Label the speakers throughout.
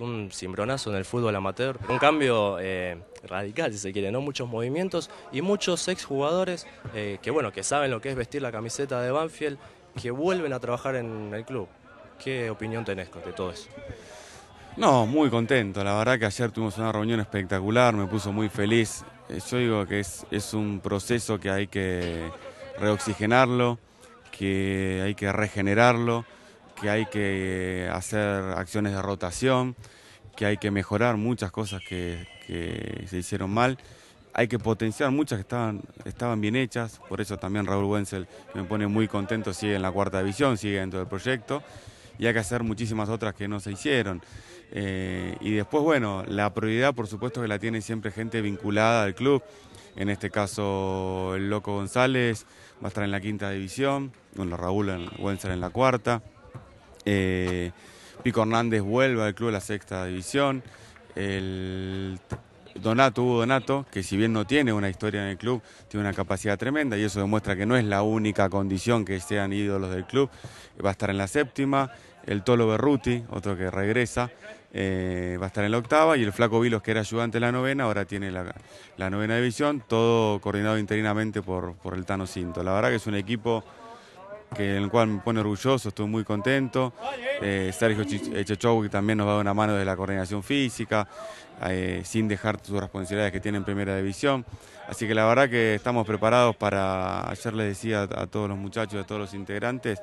Speaker 1: un cimbronazo en el fútbol amateur, un cambio eh, radical si se quiere, ¿no? Muchos movimientos y muchos exjugadores eh, que bueno, que saben lo que es vestir la camiseta de Banfield, que vuelven a trabajar en el club. ¿Qué opinión tenés de todo eso?
Speaker 2: No, muy contento. La verdad que ayer tuvimos una reunión espectacular, me puso muy feliz. Eh, yo digo que es un proceso que hay que reoxigenarlo, que hay que regenerarlo que hay que hacer acciones de rotación, que hay que mejorar muchas cosas que, se hicieron mal. Hay que potenciar muchas que estaban, estaban bien hechas, por eso también Raúl Wenzel, me pone muy contento, sigue en la cuarta división, sigue dentro del proyecto, y hay que hacer muchísimas otras que no se hicieron. Eh, y después, bueno, la prioridad por supuesto que la tiene siempre gente vinculada al club, en este caso el Loco González va a estar en la quinta división, bueno, Raúl Wenzel en la cuarta, eh, Pico Hernández vuelve al club de la sexta división. El Donato, Hugo Donato, que si bien no tiene una historia en el club, tiene una capacidad tremenda y eso demuestra que no es la única condición que sean ídolos del club. Va a estar en la séptima, el Tolo Berruti, otro que regresa, eh, va a estar en la octava y el Flaco Vilos, que era ayudante en la novena, ahora tiene la, novena división, todo coordinado interinamente por, por el Tano Cinto. La verdad que es un equipo que, en el cual me pone orgulloso, estoy muy contento. Eh, Sergio eh, Chechou, que también nos va de una mano de la coordinación física, eh, sin dejar sus responsabilidades que tiene en Primera División. Así que la verdad que estamos preparados para, ayer les decía a todos los muchachos, a todos los integrantes,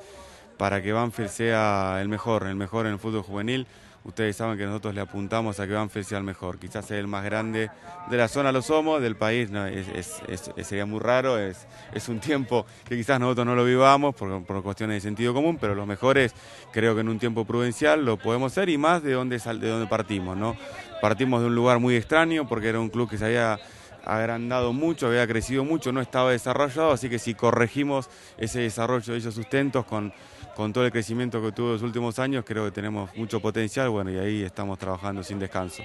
Speaker 2: para que Banfield sea el mejor, el mejor en el fútbol juvenil. Ustedes saben que nosotros le apuntamos a que Banfield sea el mejor. Quizás el más grande de la zona, lo somos, del país no, es, sería muy raro. Es, un tiempo que quizás nosotros no lo vivamos por, cuestiones de sentido común, pero los mejores creo que en un tiempo prudencial lo podemos ser y más de donde, de donde partimos. ¿no? Partimos de un lugar muy extraño porque era un club que se había agrandado mucho, había crecido mucho, no estaba desarrollado, así que si corregimos ese desarrollo de esos sustentos con, con todo el crecimiento que tuvo en los últimos años, creo que tenemos mucho potencial, bueno, y ahí estamos trabajando sin descanso.